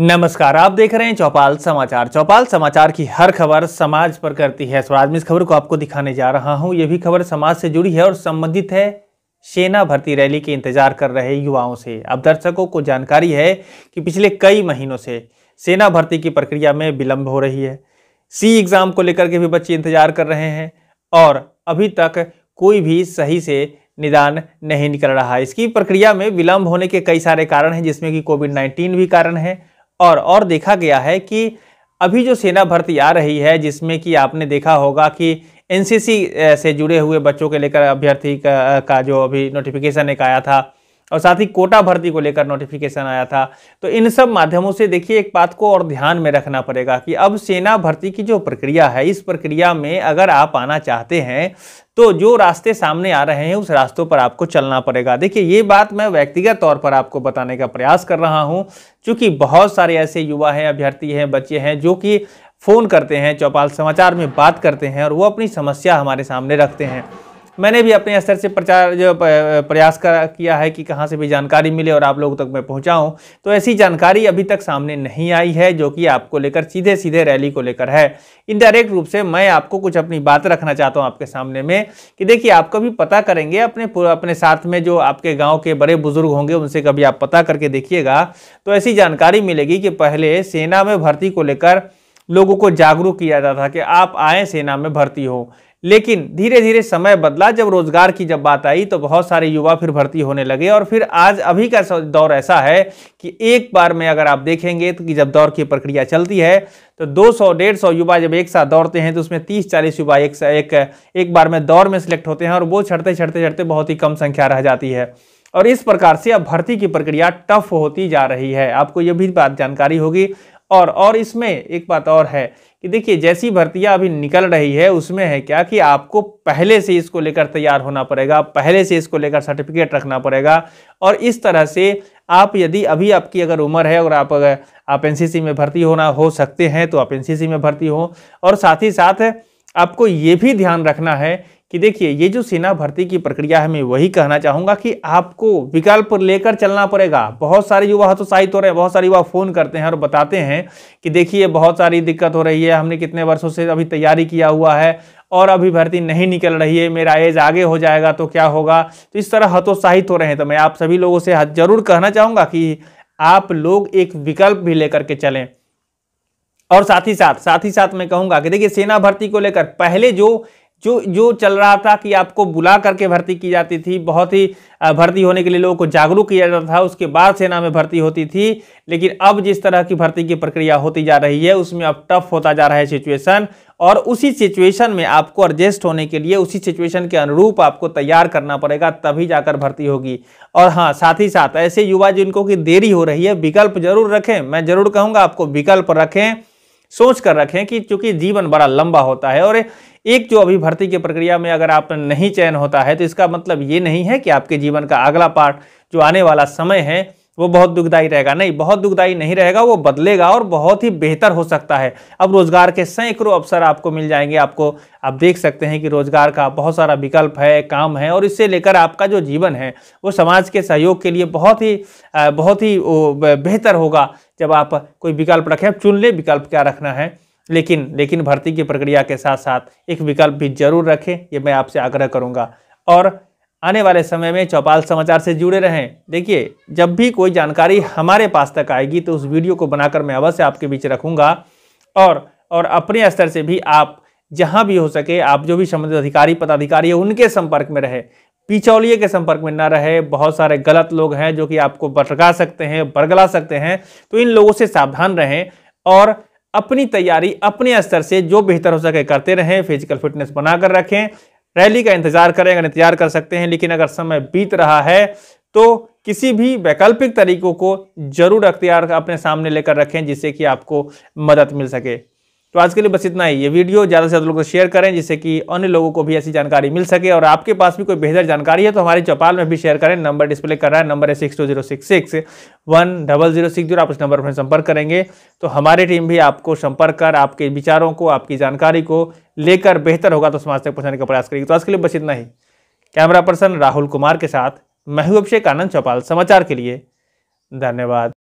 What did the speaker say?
नमस्कार आप देख रहे हैं चौपाल समाचार चौपाल समाचार की हर खबर समाज पर करती है स्वराज में इस खबर को आपको दिखाने जा रहा हूं यह भी खबर समाज से जुड़ी है और संबंधित है सेना भर्ती रैली के इंतजार कर रहे युवाओं से अब दर्शकों को जानकारी है कि पिछले कई महीनों से सेना भर्ती की प्रक्रिया में विलंब हो रही है सी एग्जाम को लेकर के भी बच्चे इंतजार कर रहे हैं और अभी तक कोई भी सही से निदान नहीं निकल रहा है इसकी प्रक्रिया में विलंब होने के कई सारे कारण हैं जिसमें कि कोविड नाइन्टीन भी कारण है और और देखा गया है कि अभी जो सेना भर्ती आ रही है जिसमें कि आपने देखा होगा कि एनसीसी से जुड़े हुए बच्चों के लेकर अभ्यर्थी का, का जो अभी नोटिफिकेशन एक आया था और साथ ही कोटा भर्ती को लेकर नोटिफिकेशन आया था तो इन सब माध्यमों से देखिए एक बात को और ध्यान में रखना पड़ेगा कि अब सेना भर्ती की जो प्रक्रिया है इस प्रक्रिया में अगर आप आना चाहते हैं तो जो रास्ते सामने आ रहे हैं उस रास्तों पर आपको चलना पड़ेगा देखिए ये बात मैं व्यक्तिगत तौर पर आपको बताने का प्रयास कर रहा हूँ चूँकि बहुत सारे ऐसे युवा हैं अभ्यर्थी हैं बच्चे हैं जो कि फ़ोन करते हैं चौपाल समाचार में बात करते हैं और वो अपनी समस्या हमारे सामने रखते हैं मैंने भी अपने स्तर से प्रचार जो प्रयास कर किया है कि कहाँ से भी जानकारी मिले और आप लोगों तक मैं पहुँचाऊँ तो ऐसी जानकारी अभी तक सामने नहीं आई है जो कि आपको लेकर सीधे सीधे रैली को लेकर है इनडायरेक्ट रूप से मैं आपको कुछ अपनी बात रखना चाहता हूँ आपके सामने में कि देखिए आप कभी पता करेंगे अपने अपने साथ में जो आपके गाँव के बड़े बुजुर्ग होंगे उनसे कभी आप पता करके देखिएगा तो ऐसी जानकारी मिलेगी कि पहले सेना में भर्ती को लेकर लोगों को जागरूक किया जाता था कि आप आए सेना में भर्ती हो लेकिन धीरे धीरे समय बदला जब रोजगार की जब बात आई तो बहुत सारे युवा फिर भर्ती होने लगे और फिर आज अभी का दौर ऐसा है कि एक बार में अगर आप देखेंगे तो कि जब दौर की प्रक्रिया चलती है तो 200 150 युवा जब एक साथ दौड़ते हैं तो उसमें 30 40 युवा एक एक एक बार में दौड़ में सिलेक्ट होते हैं और वो छड़ते छड़ते छड़ते बहुत ही कम संख्या रह जाती है और इस प्रकार से अब भर्ती की प्रक्रिया टफ होती जा रही है आपको ये भी बात जानकारी होगी और और इसमें एक बात और है कि देखिए जैसी भर्तियां अभी निकल रही है उसमें है क्या कि आपको पहले से इसको लेकर तैयार होना पड़ेगा पहले से इसको लेकर सर्टिफिकेट रखना पड़ेगा और इस तरह से आप यदि अभी आपकी अगर उम्र है और आप अगर आप एनसीसी में भर्ती होना हो सकते हैं तो आप एनसीसी में भर्ती हो और साथ ही साथ आपको ये भी ध्यान रखना है कि देखिए ये जो सेना भर्ती की प्रक्रिया है मैं वही कहना चाहूँगा कि आपको विकल्प लेकर चलना पड़ेगा बहुत सारे युवा हतोत्साहित हो रहे हैं बहुत सारे युवा फ़ोन करते हैं और बताते हैं कि देखिए बहुत सारी दिक्कत हो रही है हमने कितने वर्षों से अभी तैयारी किया हुआ है और अभी भर्ती नहीं निकल रही है मेरा एज आगे हो जाएगा तो क्या होगा तो इस तरह हतोत्साहित हो रहे हैं तो मैं आप सभी लोगों से ज़रूर कहना चाहूँगा कि आप लोग एक विकल्प भी लेकर के चलें और साथ ही साथ साथ ही साथ मैं कहूँगा कि देखिए सेना भर्ती को लेकर पहले जो जो जो चल रहा था कि आपको बुला करके भर्ती की जाती थी बहुत ही भर्ती होने के लिए लोगों को जागरूक किया जाता था उसके बाद सेना में भर्ती होती थी लेकिन अब जिस तरह की भर्ती की प्रक्रिया होती जा रही है उसमें अब टफ होता जा रहा है सिचुएशन और उसी सिचुएशन में आपको एडजस्ट होने के लिए उसी सिचुएशन के अनुरूप आपको तैयार करना पड़ेगा तभी जाकर भर्ती होगी और हाँ साथ ही साथ ऐसे युवा जिनको की देरी हो रही है विकल्प जरूर रखें मैं जरूर कहूँगा आपको विकल्प रखें सोच कर रखें कि चूंकि जीवन बड़ा लंबा होता है और एक जो अभी भर्ती की प्रक्रिया में अगर आप नहीं चयन होता है तो इसका मतलब ये नहीं है कि आपके जीवन का अगला पार्ट जो आने वाला समय है वो बहुत दुखदाई रहेगा नहीं बहुत दुखदाई नहीं रहेगा वो बदलेगा और बहुत ही बेहतर हो सकता है अब रोजगार के सैकड़ों अवसर आपको मिल जाएंगे आपको आप देख सकते हैं कि रोजगार का बहुत सारा विकल्प है काम है और इससे लेकर आपका जो जीवन है वो समाज के सहयोग के लिए बहुत ही बहुत ही बेहतर होगा जब आप कोई विकल्प रखें चुन लें विकल्प क्या रखना है लेकिन लेकिन भर्ती की प्रक्रिया के साथ साथ एक विकल्प भी जरूर रखें ये मैं आपसे आग्रह करूँगा और आने वाले समय में चौपाल समाचार से जुड़े रहें देखिए जब भी कोई जानकारी हमारे पास तक आएगी तो उस वीडियो को बनाकर मैं अवश्य आपके बीच रखूँगा और और अपने स्तर से भी आप जहाँ भी हो सके आप जो भी संबंधित अधिकारी पदाधिकारी है उनके संपर्क में रहे पिचौलिए के संपर्क में ना रहे बहुत सारे गलत लोग हैं जो कि आपको भटका सकते हैं बरगला सकते हैं तो इन लोगों से सावधान रहें और अपनी तैयारी अपने स्तर से जो बेहतर हो सके करते रहें फिजिकल फिटनेस बनाकर रखें रैली का इंतजार करें अगर इंतजार कर सकते हैं लेकिन अगर समय बीत रहा है तो किसी भी वैकल्पिक तरीकों को जरूर अख्तियार अपने सामने लेकर रखें जिससे कि आपको मदद मिल सके तो आज के लिए बस इतना ही ये वीडियो ज़्यादा से ज़्यादा लोगों को शेयर करें जिससे कि अन्य लोगों को भी ऐसी जानकारी मिल सके और आपके पास भी कोई बेहतर जानकारी है तो हमारे चौपाल में भी शेयर करें नंबर डिस्प्ले कर रहा है नंबर है six two zero six six one double zero six zero आप उस नंबर पर संपर्क करेंगे तो हमारी टीम भी आपको संपर्क कर आपके विचारों को आपकी जानकारी को लेकर बेहतर होगा तो समाज तक पहुँचाने का प्रयास करेगी तो आज के लिए बस इतना ही कैमरा पर्सन राहुल कुमार के साथ मैं अभिषेक आनंद चौपाल समाचार के लिए धन्यवाद